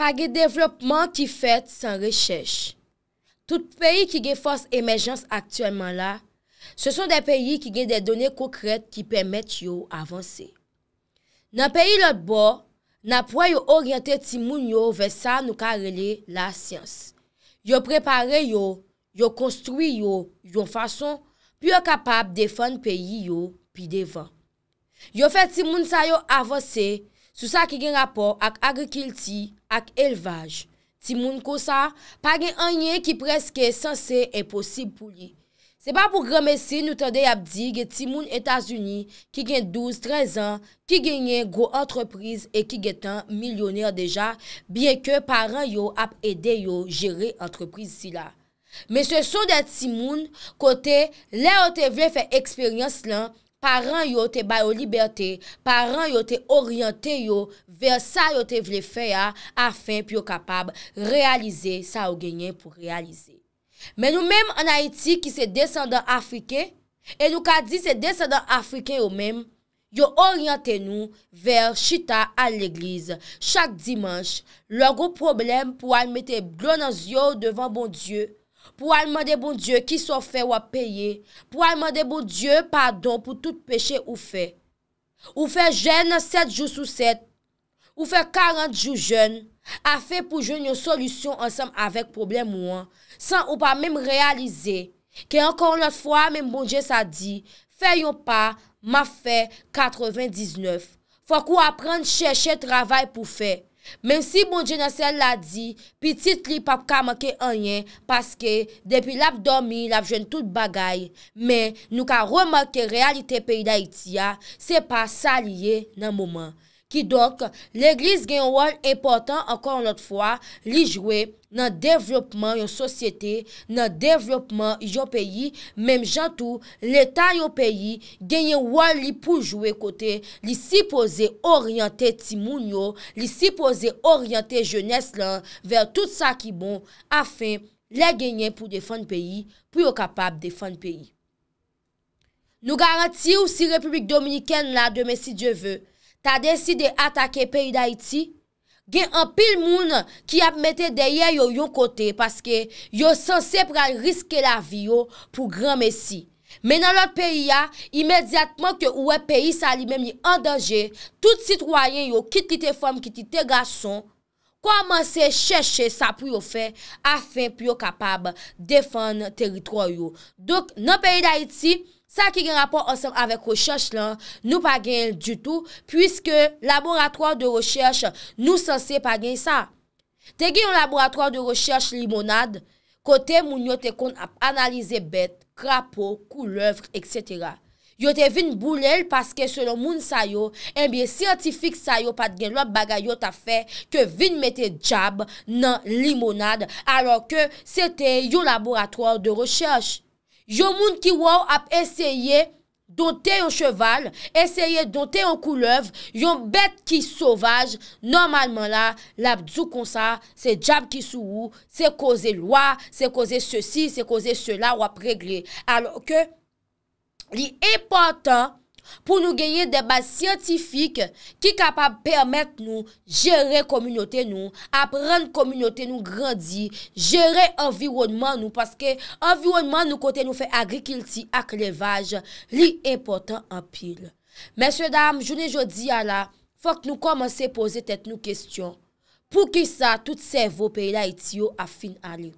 pa ge devlopman ki fet san rechèche. Tout peyi ki gen fòs emèjans aktèlman la, se son de peyi ki gen de donè koukret ki pèmèt yo avansè. Nan peyi lòt bo, nan pwa yo oryantè timoun yo vè sa nou karele la siyans. Yo prepare yo, yo konstru yo, yo fason pyo kapab defan peyi yo pi devan. Yo fè timoun sa yo avansè, Sousa ki gen rapor ak agrikilti ak elvaj. Timoun kousa, pa gen anye ki preske sanse e posib pou li. Se pa pou grame si nou tande ap di ge timoun Etasuni ki gen 12-13 an, ki gen gen gro antreprise e ki gen tan milyoner deja, bien ke paran yo ap ede yo jere antreprise si la. Men se sou de timoun, kote le ote vle fe eksperyans lan, Paran yo te bayo liberté, paran yo te oryanté yo ver sa yo te vle fè ya, afen pi yo kapab realize sa ou genye pou realize. Men nou mèm an Haiti ki se descendant Afriken, e nou ka di se descendant Afriken yo mèm, yo oryanté nou ver chita al l'eglize. Chak dimanche, lor go problem pou an mette blonans yo devan bon dieu, pou alman de bon Diyo ki sou fe wap peye, pou alman de bon Diyo padon pou tout peche ou fe. Ou fe jen nan set jou sou set, ou fe karant jou jen, a fe pou jen yon solusyon ansam avek problem mwen, san ou pa mem realize, ke ankon lot fwa mem bon Diyo sa di, fe yon pa ma fe katreven dizneuf, fwa kou apren chèche travay pou fe. Men si bon genasel la di, pitit li pap kamake anyen, paske depi lap domi, lap jen tout bagay, men nou ka remake realite peyi da Itiya, se pa sa liye nan mouman. Ki donk, l'Eglise gen yon wal important ankon anot fwa, li jwe nan devlopman yon sosyete, nan devlopman yon peyi, menm jantou, l'Etat yon peyi gen yon wal li pou jwe kote, li sipoze oryante timoun yo, li sipoze oryante jones lan, ver tout sa ki bon, afen le genyen pou defan peyi, pou yo kapab defan peyi. Nou garanti ou si Republik Dominikèn la deme si Djevè, ta desi de atake peyi da iti, gen an pil moun ki ap mette deye yo yon kote, paske yo sanse pra riske la vi yo pou gran mesi. Menan lot peyi ya, imediatman ke ouwe peyi sa li menm li andanje, tout sitwoyen yo, kit ki te fom, kit ki te gason, komanse cheshe sa pou yo fe, afin pou yo kapab defan teritroy yo. Dok nan peyi da iti, Sa ki gen rapor ansem avèk rechèche lan nou pa gen el du tout pwiske laboratoire de rechèche nou sanse pa gen sa. Te gen yon laboratoire de rechèche limonade kote moun yo te kon ap analize bet, krapò, koulevre, etc. Yo te vin boulel paske selon moun sayo en eh biye sertifik sayo pat gen lop bagay yo ta fe ke vin mette jab nan limonade alò ke se te yon laboratoire de rechèche. Yon moun ki waw ap eseye donte yon cheval, eseye donte yon koulev, yon bet ki sovaj, normalman la, lap dzou konsa, se jab ki sou, se koze lwa, se koze se si, se koze se la wap regle. Alors ke, li important, pou nou genye debat siyantifik ki kapab permet nou jere komynoten nou, apren komynoten nou grandi, jere anvironman nou, paske anvironman nou kote nou fe agrikilti ak levaj, li important anpil. Mese dam, jounen jodi ya la, fok nou komanse pose tet nou kestyon, pou ki sa tout se evo pe la iti yo a fin alin.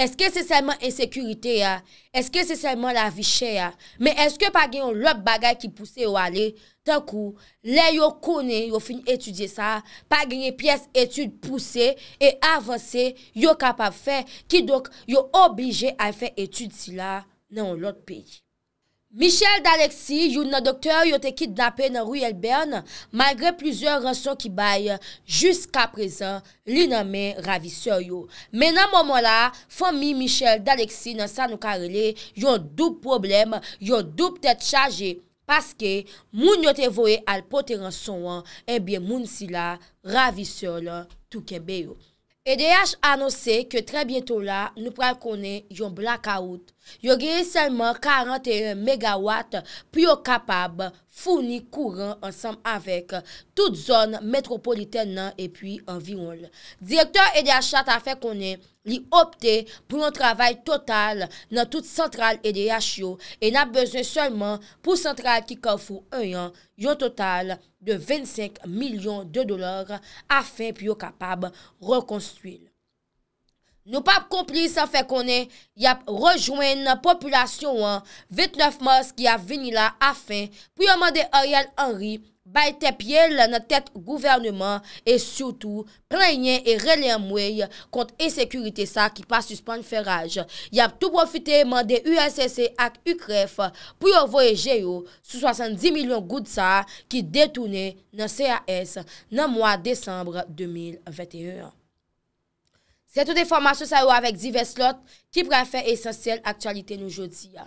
Eske se seman ensekurite ya? Eske se seman la vi chè ya? Men eske pa gen yon lot bagay ki puse yo ale? Tan kou, le yo kone, yo fin etudye sa, pa genye piyes etude puse, e avanse, yo kapap fe, ki dok yo oblije a fè etude sila nan yon lot peyi. Michel Daleksy, yon nan doktor yote kit dapen nan Ruy Elberne, malgre plizor ranson ki baye, jysk aprezen, li nan men ravisor yo. Men nan momon la, fami Michel Daleksy nan sa nou karele, yon dup problem, yon dup det chaje, paske moun yote voye al poter ranson an, ebyen eh moun si la ravisor la tou kebe yo. EDH anose ke tre bieto la, nou pral konen yon blakaout, Yo genye selman 41 MW pou yo kapab founi kouran ansanm avek tout zon metropoliten nan epwi e an viyonl. Direkter EDIH a fe konen li opte pou yon travay total nan tout sentral EDIH yo e nan bezen selman pou sentral ki kofou 1 an yon total de 25 milyon de dolar a fe pou yo kapab rekonstwil. Nou pap komplis sa fe konen, yap rejoen nan populasyon an, 29 mas ki ap vini la afin pou yo mande Ariel Henry, bay tepye la nan tet gouvernement, e soutou prenyen e reley amwey kont e sekurite sa ki pa suspan feraj. Yap tou profite mande UACC ak Ukref pou yo voyeje yo sou 70 milyon gout sa ki detoune nan CAS nan mwa Desembre 2021. Se tout informasyon sa yo avek divers lot, ki prefe esensyel aktualite nou jodi ya.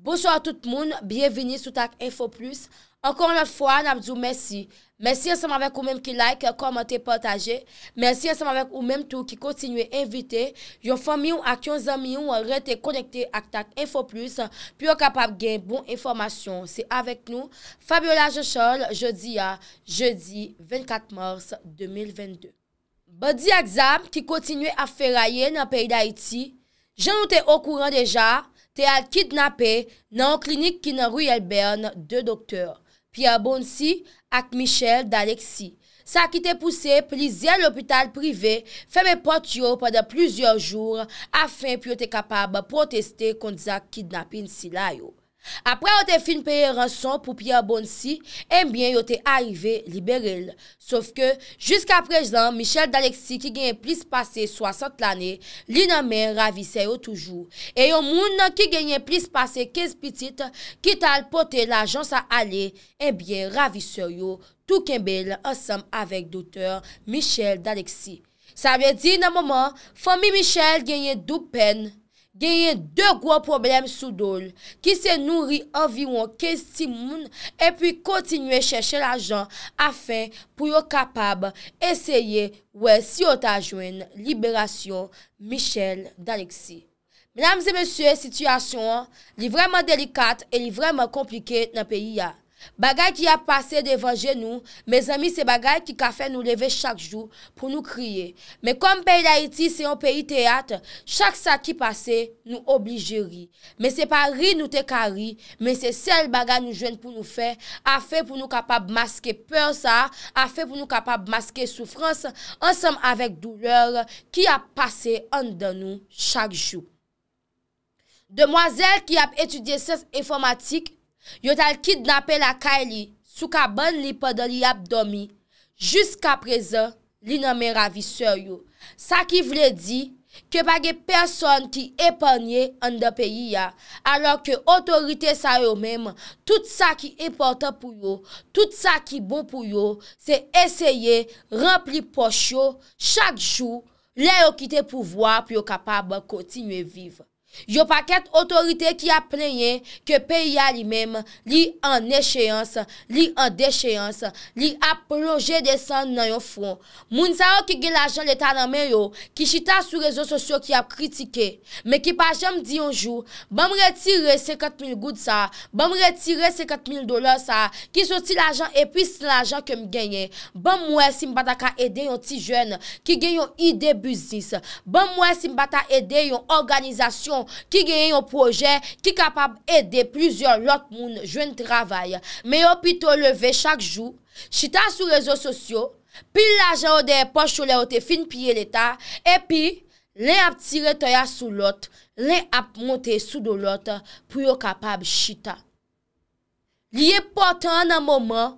Bousou a tout moun, bienveni sou tak Info Plus. Ankon not fwa, nabdou mersi. Mersi yon seman vek ou menm ki like, komante, pataje. Mersi yon seman vek ou menm tou ki kontinue evite. Yon fwa mi ou ak yon zami ou rete konekte ak tak Info Plus. Pi yo kapap gen bon informasyon. Se avek nou, Fabiola Jochol, jodi ya, jodi 24 mars 2022. Ba di aksam ki kontinwe a feraye nan peyi da iti, jan ou te okouran deja, te al kidnapè nan o klinik ki nan Ruyel Bern de doktor, pi a bon si ak Michel Dalek si. Sa ki te puse plizi an lopital prive, fe me pot yo pade plizior jour afen pi yo te kapab proteste konti zak kidnapin si la yo. Apre o te fin peye ran son pou piye abon si, enbyen yo te arive liberil. Sof ke, jisk aprejan, Michel Daleksi ki genye plis pase 60 lane, li nanmen ravise yo toujou. E yo moun ki genye plis pase 15 pitit, kital pote la jans a ale, enbyen ravise yo tou kenbel ansam avek doutor Michel Daleksi. Sa ve di nanmoman, fomi Michel genye dout penne. genye de gwo problem sou dole ki se nouri an viwon kes timoun epi kontinwe chèche l ajan afen pou yo kapab eseye wè si otajwen liberasyon Michel Daneksi. Menamze mèsyè, sityasyon li vreman delikat e li vreman komplike nan peyi ya. Bagay ki ap pase devanje nou, me zami se bagay ki ka fe nou leve chak jou pou nou kriye. Me kom pey da iti, se yon pey teyate, chak sa ki pase, nou oblige ri. Me se pa ri nou te ka ri, me se sel bagay nou jwen pou nou fe, a fe pou nou kapab maske pey sa, a fe pou nou kapab maske soufrans, ansam avek douleur ki ap pase an dan nou chak jou. Demoazel ki ap etudye sef informatik, Yo tal kidnapè lakay li, sou ka ban li padan li abdomi, jiska prezen, li nan mè ravi sè yo. Sa ki vle di, ke bagè person ki epanye an de peyi ya, alò ke otorite sa yo mèm, tout sa ki epante pou yo, tout sa ki bon pou yo, se esye rempli poch yo, chak jou, lè yo kite pou vwa, pou yo kapab kontinye viv. Yo pa ket otorite ki ap plenye Ke peyi a li mem Li an echeyans Li an decheyans Li ap proje de san nan yon fron Moun sa yo ki ge l ajan leta nan men yo Ki chita sou rezo sosyo ki ap kritike Me ki pa jem di yon jou Bam retire se kat mil goud sa Bam retire se kat mil dolar sa Ki soti l ajan epis l ajan kem genye Bam mwen si mbata ka ede yon ti jwen Ki gen yon ide buzis Bam mwen si mbata ede yon organizasyon Ki gen yon proje, ki kapab ede plizyon lot moun jwen travay Me yo pito leve chak jou, chita sou rezo sosyo Pi la jan ou de poch ou le ote fin piye leta E pi, len ap tire toya sou lot, len ap monte sou do lot Pou yo kapab chita Liye potan an an moman,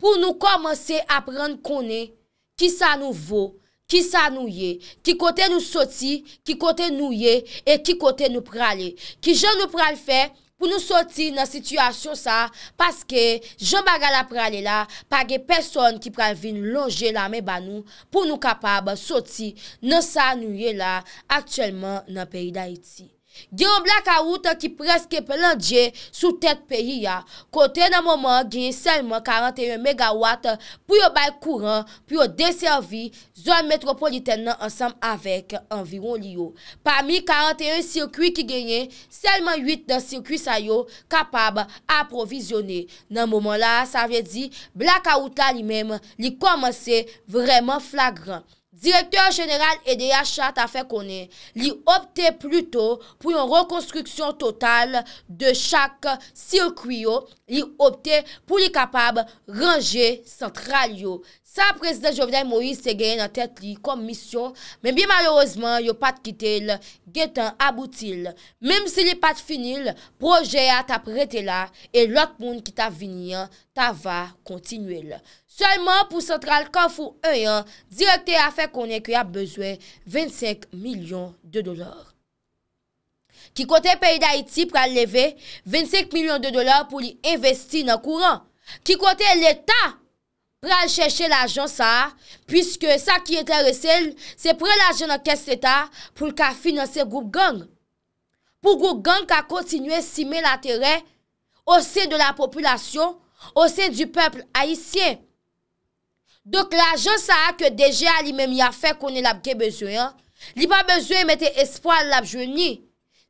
pou nou komanse ap rend konen Ki sa nou vwo Ki sa nou ye, ki kote nou soti, ki kote nou ye, e ki kote nou prale. Ki jen nou prale fe pou nou soti nan situasyon sa, paske jen bagala prale la, page person ki prale vin longe la me banou, pou nou kapab soti nan sa nou ye la, aktuelman nan peyi da iti. Genon blakaout ki preske pelanje sou tek peyi ya, kote nan mouman genye selman 41 MW pou yo bay kouran pou yo deservi zon metropoliten nan ansam avek environ li yo. Parmi 41 sirkwi ki genye, selman 8 nan sirkwi sa yo kapab aprovizyonne. Nan mouman la sa ve di blakaout la li menm li komanse vreman flagran. Direkteur jeneral Edea Chate a fe konen li opte pluto pou yon rekonstruksyon total de chak sirkuyo li opte pou li kapab range central yo. sa prezident Jovenel Moïse se gen nan tèt li kom misyon, men bi malorosman yo pat kite l, gen tan aboutil. Mem si li pat finil, proje a ta prete la, e lot moun ki ta vini an, ta va kontinu el. Seleman pou Sentral Kaouf ou Eyan, direkte a fe konen ki a bezwe 25 milyon de dolar. Ki kote peyi da Iti pral leve, 25 milyon de dolar pou li investi nan kouran. Ki kote l'Etat pralleve, Prè al chèche l'agen sa, pwiske sa ki etè resèl, se prè l'agen an kèst età pou l'ka finanse goup gang. Pou goup gang ka kontinuè simè l'aterè ose de la populasyon, ose du pèpl aïsye. Dok l'agen sa a ke deje a li mèm ya fè konè labge bezoyan, li pa bezoyan metè espoal labjweni.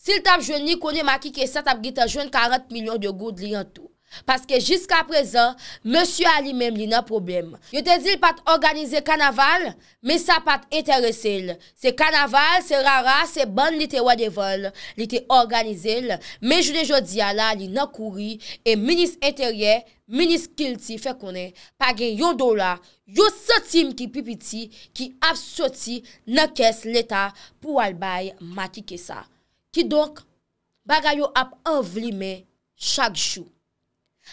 Sil tabjweni konè maki kè satab gitajwen 40 milyon de goud li an tou. Paske jiska prezant Monsu Ali men li nan problem Yo te zil pat organize kanaval Me sa pat interesel Se kanaval se rara se ban li te wade vol Li te organize Me jude jodi ala li nan kouri E minis enterye Minis kilti fe konen Pagen yon do la Yo sotim ki pipiti Ki ap soti nan kes leta Pou albay makike sa Ki donk baga yo ap Anvlimen chak chou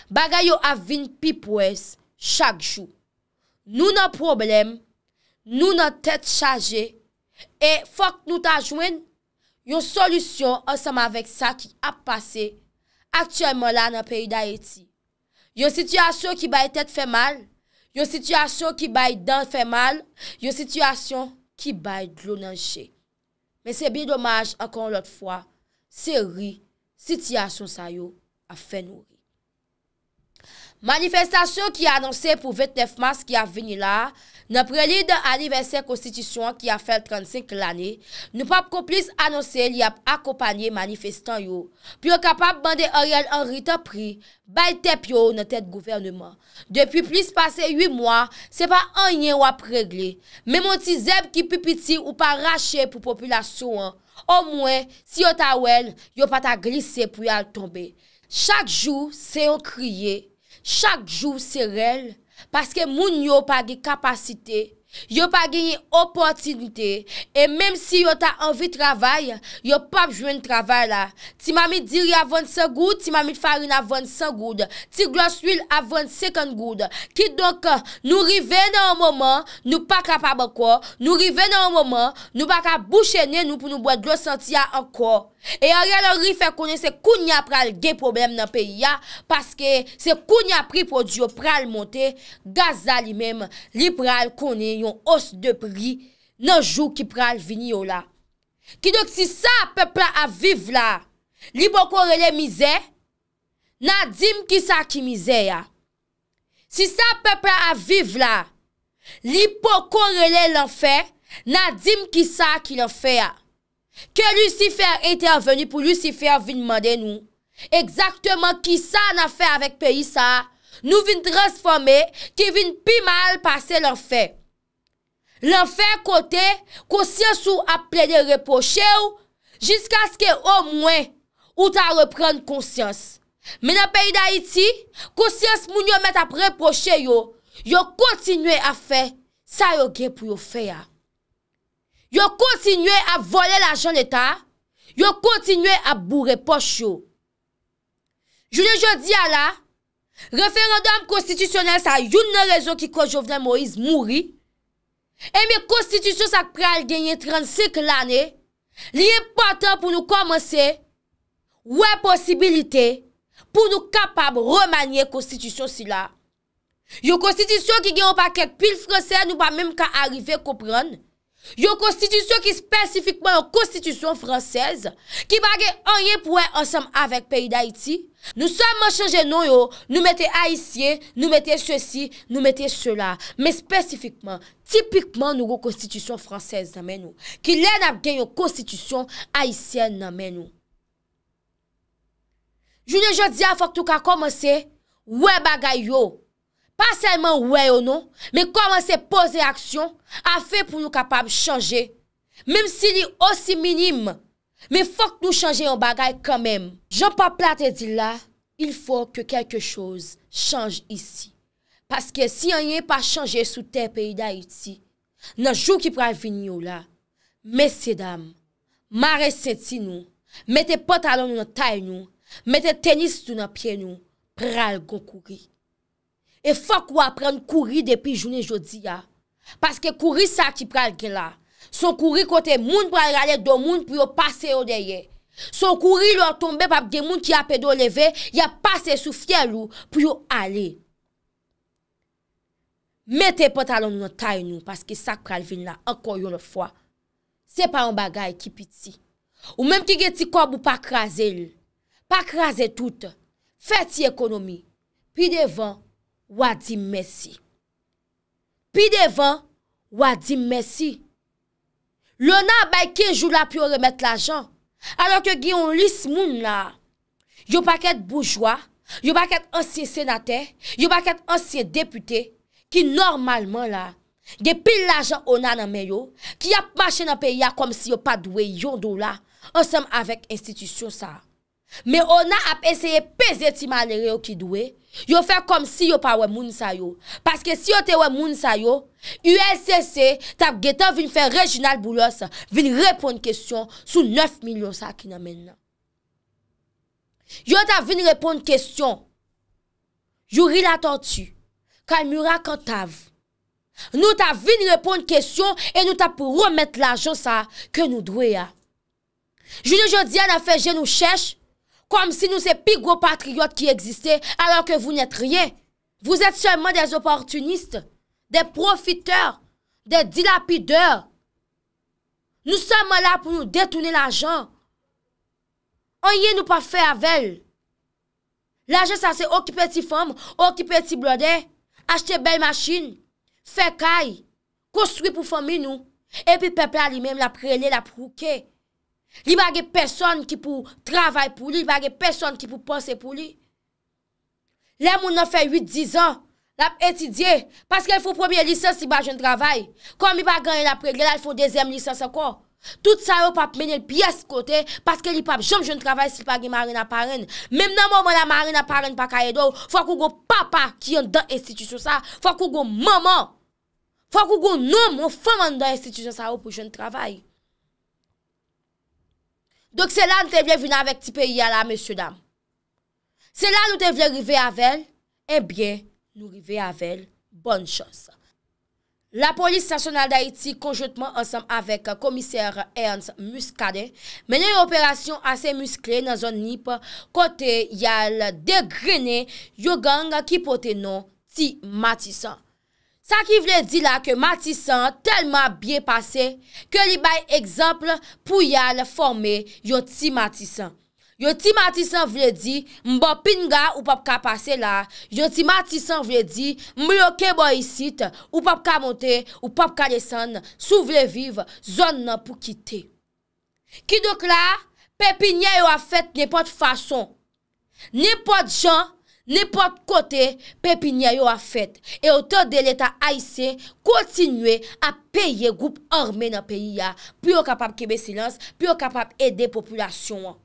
Bagay yo avin pi pwes chak chou. Nou nan problem, nou nan tet chaje, e fok nou ta jwen, yon solusyon ansama vek sa ki ap pase, aktyenman la nan peyi da eti. Yon sityasyon ki bay tet fe mal, yon sityasyon ki bay dan fe mal, yon sityasyon ki bay drounan che. Men se bi domaj ankon lot fwa, se ri sityasyon sa yo a fen woy. Manifestasyon ki anonsè pou 29 mars ki a veni la, nè prelid aniversè konstitusyon ki a fèl 35 l'anè, nou pap komplis anonsè li ap akopanyè manifestan yo, pi yo kapap bande oryèl an rite pri, bay tep yo ou nan tèt gouvernement. Depi plis pase 8 mwa, se pa an yè wap regle, mè mwoti zèb ki pipiti ou pa rachè pou populasyon, o mwen si yo ta wèl, yo pata glise pou yal tombe. Chak jou se yo kriye, Chak jou se rel, paske moun yo pa ge kapasite, yo pa genye opotinite, e menm si yo ta anvi travay, yo pa jwen travay la. Ti mami diri avon se goud, ti mami farin avon se goud, ti glos ul avon se kon goud. Ki donk nou rive nan an mouman, nou pa kapab akor, nou rive nan an mouman, nou pa kap bouchene nou pou nou bwa glos an ti ya akor. E a rè lò rifè konè se koun nye pral ge problem nan peyi ya paske se koun nye pri pou diyo pral monte gazal li mèm li pral konè yon os de pri nan jou ki pral vini yo la. Ki dòk si sa pepla aviv la li pou korele mize nan dim ki sa ki mize ya. Si sa pepla aviv la li pou korele lan fe nan dim ki sa ki lan fe ya. Ke Lucifer ete aveni pou Lucifer vin mande nou Eksaktman ki sa na fe avèk peyi sa Nou vin transforme ki vin pi mal pase l'enfer L'enfer kote, konsyans ou ap ple de repoche ou Jiska skè o mwen ou ta repren konsyans Men ap peyi da iti, konsyans moun yo met ap repoche yo Yo kontinwe a fe, sa yo ge pou yo fe ya yo kontinue a vole la joun etat, yo kontinue a bourre pochou. Jounen joun di ala, referendam konstitusyonel sa youn nan rezon ki kwa jovnen Moïse mouri, eme konstitusyon sa kpre al genye 35 lane, liye patan pou nou komanse, wè posibilite pou nou kapab remanye konstitusyon sila. Yo konstitusyon ki genyo pa kek pil franse, nou pa menm ka arrive koprenn, Yon konstitisyon ki spesifikman yon konstitisyon fransez, ki bagay anye pouwe ansam avek peyi da iti, nou sa man chanje nou yo, nou mette aisyen, nou mette se si, nou mette se la, me spesifikman, tipikman nou yo konstitisyon fransez nan men nou, ki len ap gen yon konstitisyon aisyen nan men nou. Joune jodi a fok tou ka komanse, we bagay yo. Pas seman wè yo nou, men koman se pose aksyon, a fe pou nou kapab chanje. Mem si li osi minim, men fok nou chanje yon bagay kamem. Jom pa plate di la, il fok ke kelke chonj chanj isi. Paske si yon yon pa chanje sou te peyi da iti, nan jou ki pral vini yo la, mesye dam, mare senti nou, mette potalon nou nan tay nou, mette tenis tou nan piye nou, pral gon koukik. E fok w apren kouri depi jounen jodi ya. Paske kouri sa ki pral gen la. Son kouri kote moun pral yale do moun pou yo pase yon deye. Son kouri lor tombe pap gen moun ki apen do leve. Ya pase sou fye lou pou yo ale. Mete patalon nou nan tay nou. Paske sa pral vin la. Anko yon lor fwa. Se pa yon bagay ki piti. Ou menm ki geti kobou pa kraze lou. Pa kraze tout. Feti ekonomi. Pi devan. wadim mesi. Pi devan, wadim mesi. Le nan bay kejou la pi ou remet la jan, alon ke gen yon lis moun la, yo paket boujwa, yo paket ansyen senate, yo paket ansyen depute, ki normalman la, gen pil la jan ona nan men yo, ki ap mache nan peya kom si yo padwe yon do la, ansenm avek institisyon sa. Me ona ap eseye peze ti manere yo ki dwe Yo fe kom si yo pa we moun sa yo Paske si yo te we moun sa yo ULCC tap getan vin fe regional boulos Vin repon kestyon sou 9 milyon sa ki namen na Yo tap vin repon kestyon Yo ri la tortu Kalmura kantav Nou tap vin repon kestyon E nou tap pou remet l'ajon sa ke nou dwe ya Joune jodi an a feje nou chesh Kom si nou se pi gwo patriyot ki egziste alo ke vou net ryen. Vou et seman de zoportuniste, de profiteur, de dilapideur. Nou seman la pou nou detounen l'ajan. Onye nou pa fe avel. L'ajan sa se okipeti fam, okipeti blode, achete bel machin, fe kaj, konstwi pou fami nou, epi pepla li menm la prele, la prouke. Li ba ge peson ki pou travay pou li, li ba ge peson ki pou pase pou li. Le moun nan fe 8-10 an, la pe etidye, paske li pou premier lisans li ba jen travay. Kom li ba ganyan apregle la, li pou dezem lisans akor. Tout sa yo pap mene l piyes kote, paske li pap jom jen travay si li pa ge marina paren. Mem nan moun moun la marina paren pa kaye do, fwa kougo papa ki yon dan estitisyon sa, fwa kougo maman, fwa kougo nou moun fwa moun dan estitisyon sa yo pou jen travay. Dok se la nou te vle vina vek ti peyi a la, mesye dam. Se la nou te vle rive avel, e bie nou rive avel, bon chans. La polis stasyonal da iti konjotman ansam avek komiser Ernst Muscade menye yon operasyon ase muskle nan zon nip kote yal degrene yon gang ki pote non ti matisan. Sa ki vle di la ke matisan telman byen pase, ke li bay ekzamp pou yal forme yoti matisan. Yoti matisan vle di, mbo pinga ou pop ka pase la, yoti matisan vle di, mbo kebo isit, ou pop ka monte, ou pop ka lesan, sou vle viv, zon nan pou kite. Ki dok la, pepi nye yo a fet nepot fason. Nepot jan, Nipot kote pepiniya yo a fet, e ote de leta aise, kontinue a peye goup orme nan peyi ya, pou yo kapap kebe silans, pou yo kapap ede populasyon an.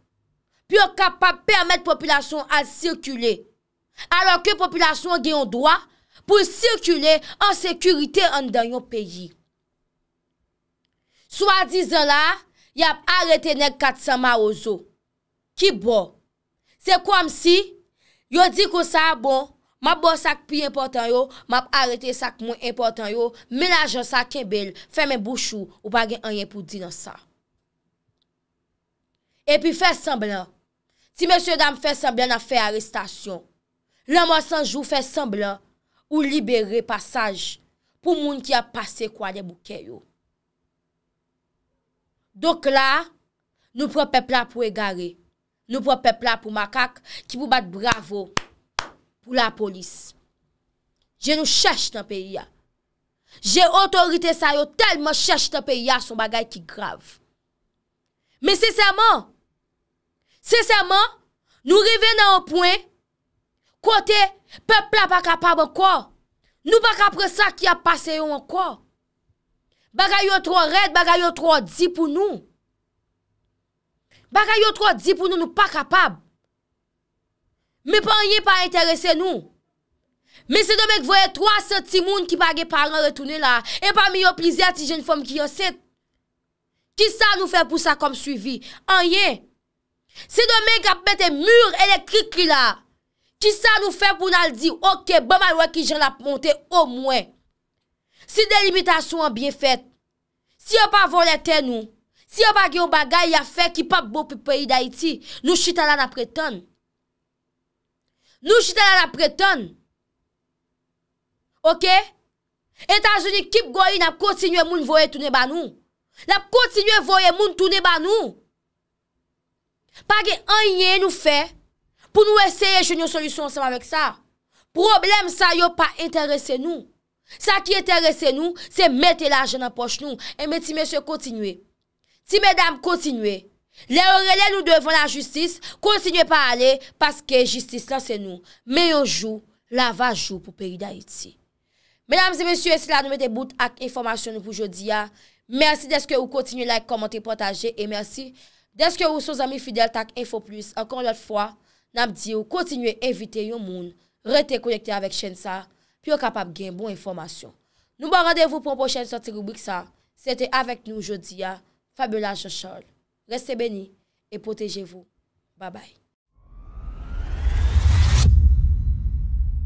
Pou yo kapap permet populasyon a sirkule, alo ke populasyon gen yon doa, pou sirkule an sekurite an dan yon peyi. Souwa dizan la, yap aretenek katsan ma ozo, ki bo. Se kwa msi, Yo di kon sa bon, ma bo sak pi importan yo, ma ap arete sak moun importan yo, menajan sa kebel, fè men bouchou, ou pa gen anyen pou di nan sa. Epi fè semblan, si mè sè dam fè semblan nan fè arestasyon, lan mò sanjou fè semblan ou libere pasaj pou moun ki ap pase kwa de bouke yo. Dok la, nou prè pepla pou e gare. Nou pou ap pepla pou makak ki pou bat bravo pou la polis. Je nou chèche tanpe ya. Je otorite sa yo telman chèche tanpe ya son bagay ki grav. Men sesèman, sesèman nou rive nan anpouen kote pepla pa kapab ankwa. Nou pa kapre sa ki a pase yon ankwa. Bagay yon tron red, bagay yon tron di pou nou. Bak a yo tro di pou nou nou pa kapab. Me pou an ye pa interese nou. Me se do men k voye 3 centi moun ki pa ge paran retounen la. E pa mi yo plize ati jen fom ki yo set. Ki sa nou fe pou sa kom suivi? An ye. Se do men kap mette mure elektrik li la. Ki sa nou fe pou nan di, Ok, ba man wak ki jen la ponte o mwen. Se delimitasyon an bie fete. Si yo pa volete nou, Si yo bagay yon bagay ya fe, ki pap bo pi peyi da iti, nou chita la napretan. Nou chita la napretan. Ok? Etan zoni kip goyi napkotsinye moun voye tounen ban nou. Napkotsinye voye moun tounen ban nou. Page anye nou fe, pou nou eseye jenyo solusyon seman vek sa. Problem sa yo pa enterese nou. Sa ki enterese nou, se mette la ajen apos nou. E mette se mesey kontinye. Si medam kontinwe, lè orè lè nou devon la justis, kontinwe pa ale paske justis la se nou. Meyo jou, la va jou pou peri da iti. Medam zi mensyou esi la nou mette bout ak informasyon nou pou jodi ya. Mersi deske ou kontinwe like, komenti, potaje. E mersi deske ou sou zami fidel tak info plus. Ankon lot fwa, nam di ou kontinwe evite yon moun rete konekte avèk chen sa. Pi yo kapap gen bon informasyon. Nou ban randevou pou mpo chen sa ti rubik sa. Se te avèk nou jodi ya. Fabula jean Restez bénis et protégez-vous. Bye bye.